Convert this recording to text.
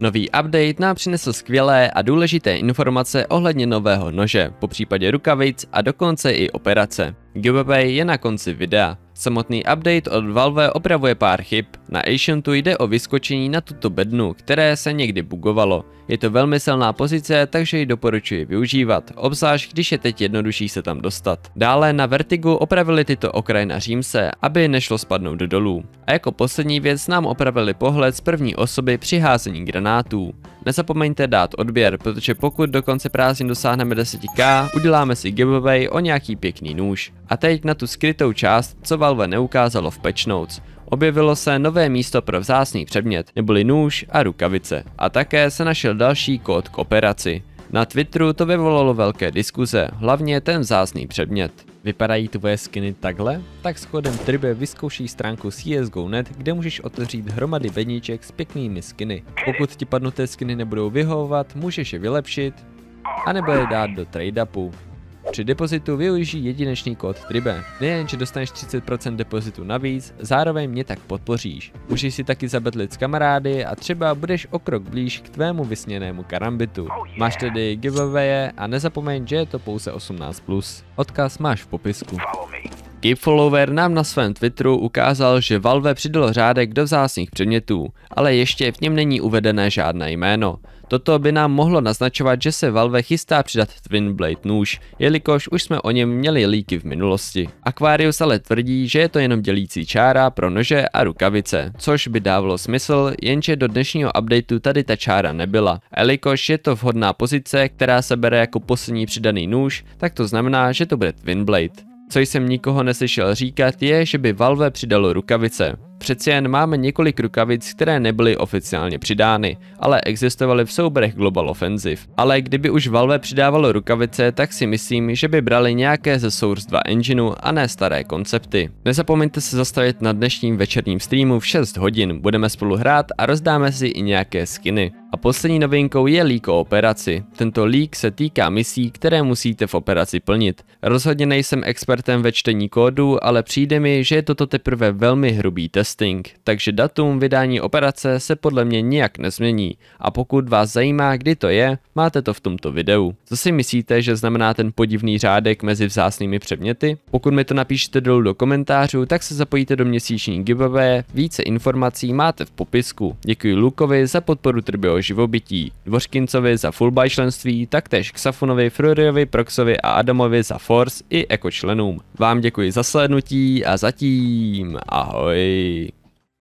Nový update nám přinesl skvělé a důležité informace ohledně nového nože, po případě rukavic a dokonce i operace. Giveaway je na konci videa. Samotný update od Valve opravuje pár chyb, na Ancientu jde o vyskočení na tuto bednu, které se někdy bugovalo. Je to velmi silná pozice, takže ji doporučuji využívat, obzvlášť když je teď jednodušší se tam dostat. Dále na Vertigu opravili tyto okraj na římse, aby nešlo spadnout do dolů. A jako poslední věc nám opravili pohled z první osoby při házení granátů. Nezapomeňte dát odběr, protože pokud do konce prázdnin dosáhneme 10k, uděláme si giveaway o nějaký pěkný nůž. A teď na tu skrytou část, co Valve neukázalo v Patch Notes objevilo se nové místo pro vzácný předmět, neboli nůž a rukavice. A také se našel další kód k operaci. Na Twitteru to vyvolalo velké diskuze, hlavně ten vzácný předmět. Vypadají tvoje skiny takhle? Tak s chodem tribe vyzkouší stránku CSGO.net, kde můžeš otevřít hromady bedniček s pěknými skiny. Pokud ti padnuté skiny nebudou vyhovovat, můžeš je vylepšit, anebo je dát do trade-upu. Při depozitu využij jedinečný kód TRIBE. Nejen, že dostaneš 30% depozitu navíc, zároveň mě tak podpoříš. Můžeš si taky zabetlit s kamarády a třeba budeš o krok blíž k tvému vysněnému karambitu. Oh, máš tedy giveawaye a nezapomeň, že je to pouze 18+. Odkaz máš v popisku. Follow me. Gabe Follower nám na svém Twitteru ukázal, že Valve přidalo řádek do vzácných předmětů, ale ještě v něm není uvedené žádné jméno. Toto by nám mohlo naznačovat, že se Valve chystá přidat Twin Blade nůž, jelikož už jsme o něm měli líky v minulosti. Aquarius ale tvrdí, že je to jenom dělící čára pro nože a rukavice, což by dávalo smysl, jenže do dnešního updateu tady ta čára nebyla. Jelikož je to vhodná pozice, která se bere jako poslední přidaný nůž, tak to znamená, že to bude Twin Blade. Co jsem nikoho neslyšel říkat je, že by Valve přidalo rukavice. Přeci jen máme několik rukavic, které nebyly oficiálně přidány, ale existovaly v souborech Global Offensive. Ale kdyby už Valve přidávalo rukavice, tak si myslím, že by brali nějaké ze Source 2 engineu a ne staré koncepty. Nezapomeňte se zastavit na dnešním večerním streamu v 6 hodin, budeme spolu hrát a rozdáme si i nějaké skiny. A poslední novinkou je leak o operaci. Tento leak se týká misí, které musíte v operaci plnit. Rozhodně nejsem expertem ve čtení kódu, ale přijde mi, že je toto teprve velmi hrubý test Testing, takže datum vydání operace se podle mě nijak nezmění a pokud vás zajímá, kdy to je, máte to v tomto videu. Co si myslíte, že znamená ten podivný řádek mezi vzácnými předměty? Pokud mi to napíšete dolů do komentářů, tak se zapojíte do měsíční giveaway, více informací máte v popisku. Děkuji Lukovi za podporu Trbio živobytí, Dvořkincovi za fullby členství, taktéž Xafunovi, Fruriovi, Proxovi a Adamovi za Force i ekočlenům. Vám děkuji za slednutí a zatím ahoj.